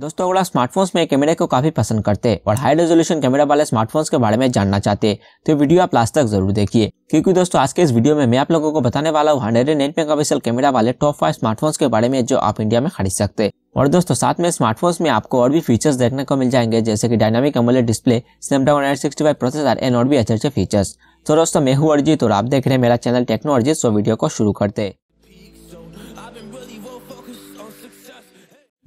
दोस्तों अगर आप स्मार्टफोन्स में कैमरे को काफ़ी पसंद करते और हाई रेजोल्यूशन कैमरा वाले स्मार्टफोन्स के बारे में जानना चाहते तो वीडियो आप लास्ट तक जरूर देखिए क्योंकि दोस्तों आज के इस वीडियो में मैं आप लोगों को बताने वाला हूँ hundred and eight megapixel camera वाले टॉप फाइव स्मार्टफोन्स के बारे में जो आप इंडिया में खरीद सकते और दोस्तों साथ में स्मार्टफोन्स में आपको और भी फीचर्स देखने को मिल जाएंगे जैसे कि dynamic AMOLED display Snapdragon eight sixty five processor and और भी अच्छे अच्छे फीचर्स तो दोस्तों मैं हूँ अर्जित और आप देख रहे हैं मेरा चैनल टेक्नोलॉजी सो वीडियो को शुरू करते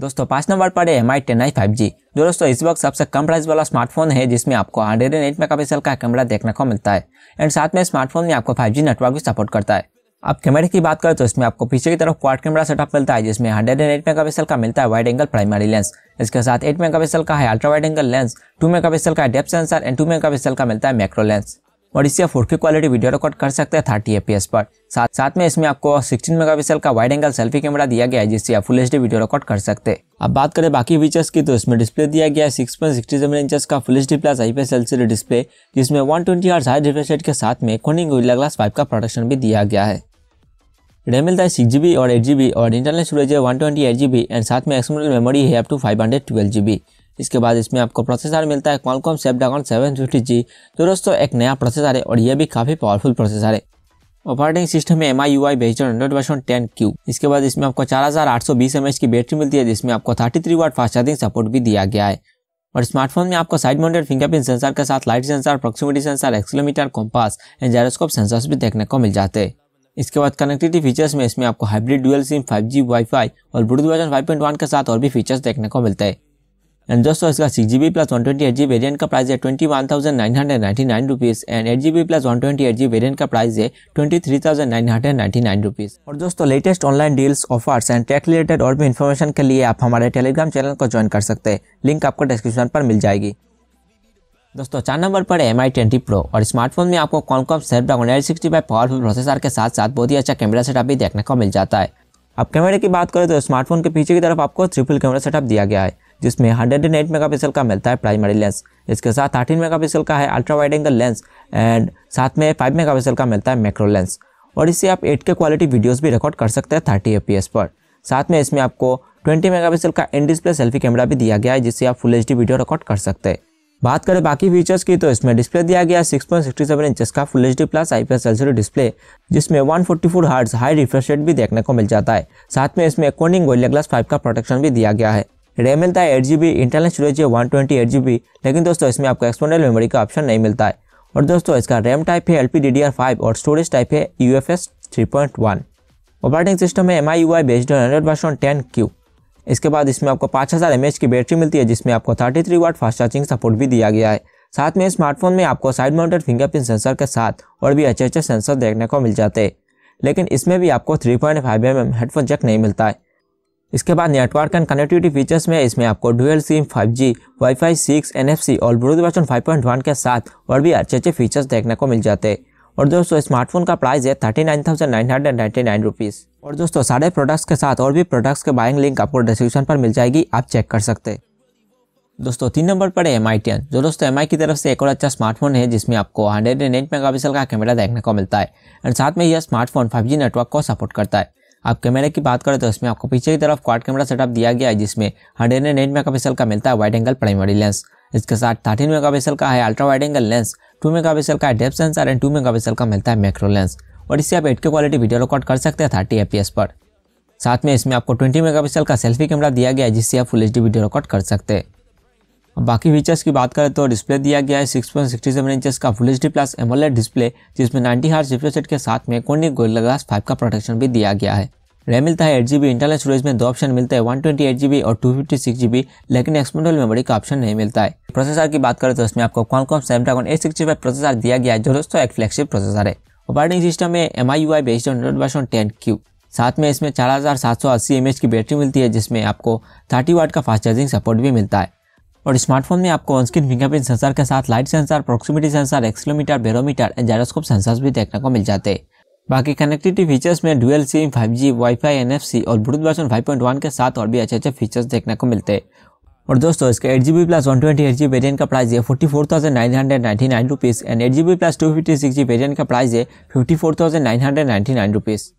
दोस्तों पांच नंबर पर है M I ten I five G जो दोस्तों इस वक्त सबसे कम प्राइस वाला स्मार्टफोन है जिसमें आपको हंड्रेड एंड एट पिक्सल का कैमरा देखने को मिलता है एंड साथ में स्मार्टफोन में आपको फाइव जी नेटवर्क भी सपोर्ट करता है अब कैमरे की बात करें तो इसमें आपको पीछे की तरफ क्वाड कैमरा सेटअप मिलता है जिसमें हंड्रेड एंड एट मेगापिक्सल का मिलता है वाइड एंगल प्राइमरी लेंस इसके साथ एट मेगा का है ultra wide angle lens two mega का depth sensor and two mega का मिलता है मैक्रो लेंस और इससे फोर के क्वालिटी वीडियो रिकॉर्ड कर सकते हैं थर्टी ए पर साथ साथ में इसमें आपको 16 मेगापिक्सल का वाइड एंगल सेल्फी कैमरा दिया गया है जिससे आप फुल एच वीडियो रिकॉर्ड कर सकते हैं अब बात करें बाकी फीचर्स की तो इसमें डिस्प्ले दिया गया है सिक्स पॉइंट सेवन का full H plus I S display जिसमें one twenty R side refresh के साथ में कोनिंग ग्लास फाइव का प्रोडक्शन भी दिया गया है रैम मिलता है सिक्स जी और एट जी और इंटरनल स्टोरेज है one twenty eight G and साथ में एक्सटर्नल मेमोरी है up to five hundred twelve G इसके बाद इसमें आपको प्रोसेसर मिलता है Qualcomm Snapdragon seven fifty G तो दोस्तों एक नया प्रोसेसर है और यह भी काफ़ी पावरफुल प्रोसेसर है ऑपरेटिंग सिस्टम में एम आई यू आई बेचर हंड्रेड वर्सन टेन क्यू इसके बाद इसमें आपको चार हज़ार आठ सौ बीस एम एच की बैटरी मिलती है जिसमें आपको thirty three watt fast charging support भी दिया गया है और स्मार्टफोन में आपको साइड माउंटेड फिंगरप्रिंट सेंसर के साथ light sensor proximity sensor accelerometer compass and gyroscope sensors भी देखने को मिल जाते हैं इसके बाद कनेक्टिविटी फीचर्स में इसमें आपको hybrid dual SIM five G और ब्लूटूथ वर्जन 5.1 के साथ और भी फीचर्स देखने को मिलते हैं एंड दोस्तों इसका six G B plus one twenty eight G variant का प्राइस है twenty one thousand nine hundred ninety nine rupees and eight G B plus one twenty eight G variant का प्राइस है twenty three thousand nine hundred ninety nine rupees और दोस्तों latest online deals offers and tech related और भी information के लिए आप हमारे टेलीग्राम चैनल को ज्वाइन कर सकते हैं लिंक आपको डिस्क्रिप्शन पर मिल जाएगी दोस्तों चार नंबर पर है एम आई ट्वेंटी प्रो और स्मार्टफोन में आपको सेफ Snapdragon eight sixty five powerful processor के साथ साथ बहुत ही अच्छा कैमरा सेटअप भी देखने को मिल जाता है अब कैमरे की बात करें तो स्मार्टफोन के पीछे की तरफ आपको ट्रिपल कैमरा सेटअप दिया गया है जिसमें 108 मेगापिक्सल का मिलता है प्राइमरी लेंस इसके साथ 18 मेगापिक्सल का है ultra wide angle lens and साथ में 5 मेगापिक्सल का मिलता है मैक्रो लेंस और इससे आप 8K क्वालिटी वीडियोस भी रिकॉर्ड कर सकते हैं थर्टी एफ पर साथ में इसमें आपको मेगा पिक्सल का इन डिस्प्ले सेल्फी कैमरा भी दिया गया है जिससे आप फुल एच वीडियो रिकॉर्ड कर सकते हैं बात करें बाकी फीचर्स की तो इसमें डिस्प्ले दिया गया सिक्स सेवन इंचेस का full H plus I P display जिसमें 144 फोर्टी हाई रिफ्रेश रेट भी देखने को मिल जाता है साथ में इसमें कोनिंग गोलिया ग्लास 5 का प्रोटेक्शन भी दिया गया है रैम मिलता है eight G B internal storage है one twenty eight G B लेकिन दोस्तों इसमें आपको एक्सटर्नल मेमोरी का ऑप्शन नहीं मिलता है और दोस्तों इसका रैम टाइप है L P D D R five और स्टोरेज टाइप है U F S three point one operating system है M I U I based on Android version ten Q इसके बाद इसमें आपको पाँच हज़ार एम एच की बैटरी मिलती है जिसमें आपको thirty three watt fast charging support भी दिया गया है साथ में स्मार्टफोन में आपको साइड माउंटेड फिंगरप्रिंट सेंसर के साथ और भी अच्छे अच्छे सेंसर देखने को मिल जाते हैं लेकिन इसमें भी आपको three point five M M headphone jack नहीं मिलता है इसके बाद नेटवर्क एंड कनेक्टिविटी फीचर्स में इसमें आपको dual SIM 5G, WiFi 6, NFC और ब्लूटूथ वर्जन 5.1 के साथ और भी अच्छे अच्छे फीचर्स देखने को मिल जाते हैं और दोस्तों स्मार्टफोन का प्राइस है thirty nine thousand nine hundred ninety nine rupees और दोस्तों सारे प्रोडक्ट्स के साथ और भी प्रोडक्ट्स के बाइंग लिंक आपको डिस्क्रिप्शन पर मिल जाएगी आप चेक कर सकते दोस्तों तीन नंबर पर है एम आई टेन जो दोस्तों एम आई की तरफ से एक और अच्छा स्मार्टफोन है जिसमें आपको हंड्रेड एंड एट मेगा का कैमरा देखने को मिलता है एंड साथ में यह स्मार्टफोन फाइव जी नेटवर्क को सपोर्ट करता है आप कैमरे की बात करें तो इसमें आपको पीछे की तरफ क्वाड कैमरा सेटअप दिया गया है जिसमें हंड्रेड एंड एट मेगा का मिलता है वाइड एंगल प्राइमरी लेंस इसके साथ थर्टीन पिक्सल का है ultra wide angle lens two pixel का depth sensor and two pixel का मिलता है मैक्रो लेंस और इससे आप एट के क्वालिटी वीडियो रिकॉर्ड कर सकते हैं थर्टी एपीएस पर साथ में इसमें आपको ट्वेंटी मेगापिक्सल का सेल्फी कैमरा दिया गया है जिससे आप फुल एच वीडियो रिकॉर्ड कर सकते हैं बाकी फीचर्स की बात करें तो डिस्प्ले दिया गया है सिक्स सेवन इंचज का full H plus AMOLED display जिसमें 90 हार्स रिफ्रेश रेट के साथ में कोनी गोरिल्ला ग्लास फाइव का प्रोटेक्शन भी दिया गया है रैम मिलता है eight G B internal storage में दो ऑप्शन मिलते हैं one twenty eight G B और two fifty six G B लेकिन एक्सपेंडेबल मेमोरी का ऑप्शन नहीं मिलता है प्रोसेसर की बात करें तो इसमें आपको कौन कौन Snapdragon eight sixty five processor दिया गया है जो दोस्तों एक फ्लैगशिप प्रोसेसर है ऑपरेटिंग सिस्टम में M I U I based Android version ten Q साथ में इसमें चार हज़ार सात सौ अस्सी एम एच की बैटरी मिलती है जिसमें आपको थर्टी वाट का फास्ट चार्जिंग सपोर्ट भी मिलता है और स्मार्टफोन में आपको ऑनस्क्रीन फिंगरप्रिंट सेंसर के साथ light sensor proximity sensor accelerometer barometer and gyroscope sensor भी देखने को मिल जाते हैं बाकी कनेक्टिविटी फीचर्स में dual SIM 5G, WiFi, NFC और ब्लूटूथ वर्जन 5.1 के साथ और भी अच्छे अच्छे फीचर्स देखने को मिलते हैं और दोस्तों इसके eight G B plus one twenty eight G variant का प्राइस है forty four thousand nine hundred ninety nine rupees and eight G B plus two fifty six G variant का प्राइस है fifty four thousand nine hundred ninety nine rupees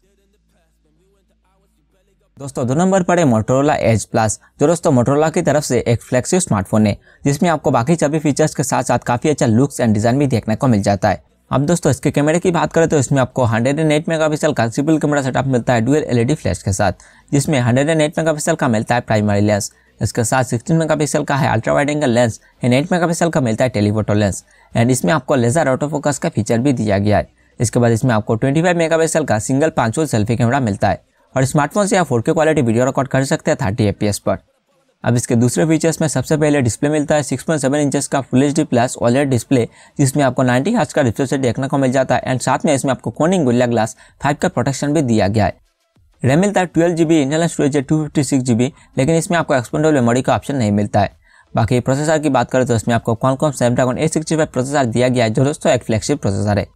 दोस्तों दो number पर है Motorola as plus जो दोस्तों Motorola की तरफ से एक फ्लेक्सिव स्मार्टफोन है जिसमें आपको बाकी सभी फीचर्स के साथ साथ काफ़ी अच्छा लुक्स एंड डिज़ाइन भी देखने को मिल जाता है अब दोस्तों इसके कैमरे की बात करें तो इसमें आपको 108 पिक्सल का सिपल कैमरा सेटअप मिलता है डुअल एलईडी फ्लैश के साथ जिसमें 108 पिक्सल का मिलता है प्राइमरी लेंस इसके साथ 16 मेगापिक्सल का है ultra wide angle lens and mega pixel का मिलता है टेलीफोटो लेंस एंड इसमें आपको लेजर फोकस का फीचर भी दिया गया है इसके बाद इसमें आपको ट्वेंटी पिक्सल का सिंगल पांचवल सेल्फी कैमरा मिलता है और स्मार्टफोन से आप फोर क्वालिटी वीडियो रिकॉर्ड कर सकते हैं थर्टी ए पर अब इसके दूसरे फीचर्स में सबसे पहले डिस्प्ले मिलता है 6.7 इंचेस का full H D plus AMOLED display जिसमें आपको 90 हर्ट्ज का रिफ्रेश रेट देखने को मिल जाता है एंड साथ में इसमें आपको कोनिंग गुल्ला ग्लास 5 का प्रोटेक्शन भी दिया गया है रैम मिलता है twelve G B internal storage है two fifty six G B लेकिन इसमें आपको एक्सपेंडेबल मेमोरी का ऑप्शन नहीं मिलता है बाकी प्रोसेसर की बात करें तो इसमें आपको कौन कौन Snapdragon eight sixty five processor दिया गया है जो दोस्तों एक फ्लैगशिप प्रोसेसर है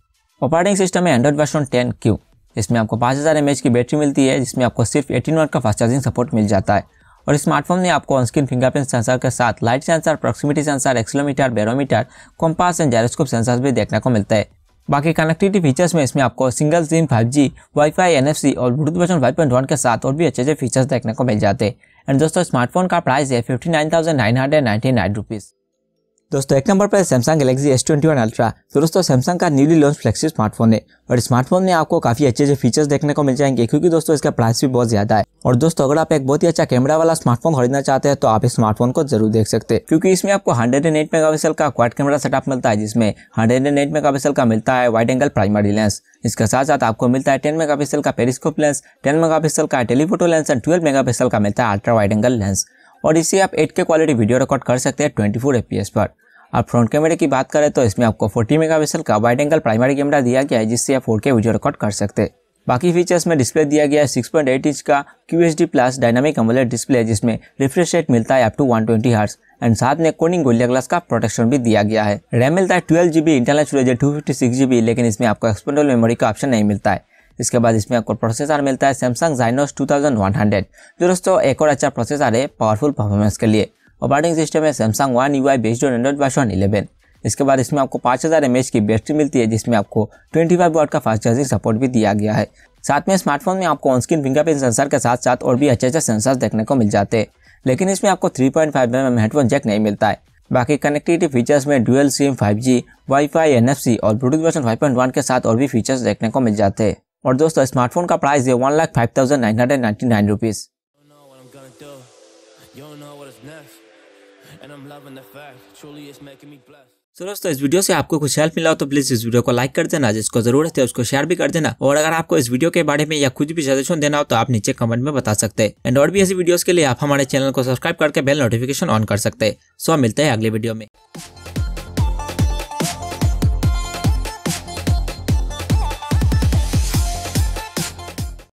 ऑपरेटिंग सिस्टम है एंड्रॉइड वर्षन टेन क्यू इसमें आपको पाँच हज़ार एम की बैटरी मिलती है जिसमें आपको सिर्फ एटीन वाट का फास्ट चार्जिंग सपोर्ट मिल जाता है और स्मार्टफोन में आपको ऑनस्क्रीन फिंगरप्रिंट सेंसर के साथ light sensor proximity sensor accelerometer barometer compass and gyroscope sensor भी देखने को मिलता है बाकी कनेक्टिविटी फीचर्स में इसमें आपको सिंगल सिम 5G, वाईफाई, सी और ब्लूटूथ वर्जन 5.1 के साथ और भी अच्छे अच्छे फीचर्स देखने को मिल जाते हैं एंड दोस्तों स्मार्टफोन का प्राइस है fifty nine thousand nine hundred ninety nine rupees दोस्तों एक नंबर पर है Samsung Galaxy S twenty one ultra तो दोस्तों सैमसंग का न्यूली लॉन्च फ्लेक्सी स्मार्टफोन है और स्मार्टफोन में आपको काफी अच्छे अच्छे फीचर्स देखने को मिल जाएंगे क्योंकि दोस्तों इसका प्राइस भी बहुत ज्यादा है और दोस्तों अगर आप एक बहुत ही अच्छा कैमरा वाला स्मार्टफोन खरीदना चाहते हैं तो आप इस स्मार्टफोन को जरूर देख सकते हैं क्योंकि इसमें आपको हंड्रेड एंड एट का क्वाइट कैमरा सेटअप मिलता है जिसमें हंड्रेड एंड एट का मिलता है वाइड एंगल प्राइमरी लेंस इसके साथ साथ आपको मिलता है टेन मेगा का पेरिस्कोप लेंस टेन मेगा का telephoto lens and twelve mega का मिलता है अल्ट्रा वाइड एंगल लेंस और इसी आप 8K क्वालिटी वीडियो रिकॉर्ड कर सकते हैं 24 fps पर और फ्रंट कैमरे की बात करें तो इसमें आपको 40 मेगापिक्सल का वाइड एंगल प्राइमरी कैमरा दिया गया है जिससे आप 4K वीडियो रिकॉर्ड कर सकते हैं बाकी फीचर्स में डिस्प्ले दिया गया है सिक्स इंच का D plus dynamic AMOLED display जिसमें रिफ्रेश रेट मिलता है up to one twenty and साथ में कोनिंग गोलिया ग्लास का प्रोटेक्शन भी दिया गया है रैम मिलता है ट्वेल्व जीबी इंटरनल स्टोरेज है टू फिफ्टी सिक्स बी लेकिन इसमें आपको एक्सपेंडल मेमोरी का ऑप्शन नहीं मिलता है इसके बाद इसमें आपको प्रोसेसर मिलता है सैमसंग जाइनोस 2100 जो दोस्तों एक और अच्छा प्रोसेसर है पावरफुल परफॉर्मेंस के लिए ऑपरेटिंग सिस्टम है Samsung one U I based on Android version eleven इसके बाद इसमें आपको पाँच हज़ार एम की बैटरी मिलती है जिसमें आपको ट्वेंटी फाइव वाट का फास्ट चार्जिंग सपोर्ट भी दिया गया है साथ में स्मार्टफोन में आपको ऑनस्क्रीन फिंगरप्रिंट सेंसर के साथ साथ और भी अच्छे अच्छे सेंसर देखने को मिल जाते हैं लेकिन इसमें आपको three point five M headphone jack नहीं मिलता है बाकी कनेक्टिविटी फीचर्स में dual SIM 5G, WiFi, NFC और ब्लूटूथ वर्जन 5.1 के साथ और भी फीचर्स देखने को मिल जाते हैं और दोस्तों स्मार्टफोन का प्राइस है one lakh five thousand nine hundred ninety nine rupees so so, दोस्तों इस वीडियो से आपको कुछ हेल्प मिला हो तो प्लीज इस वीडियो को लाइक कर देना जिसको जरूरत है उसको शेयर भी कर देना और अगर आपको इस वीडियो के बारे में या कुछ भी सजेशन देना हो तो आप नीचे कमेंट में बता सकते हैं एंड और भी ऐसी वीडियोस के लिए आप हमारे चैनल को सब्सक्राइब करके बेल नोटिफिकेशन ऑन कर सकते हैं सो मिलते हैं अगले वीडियो में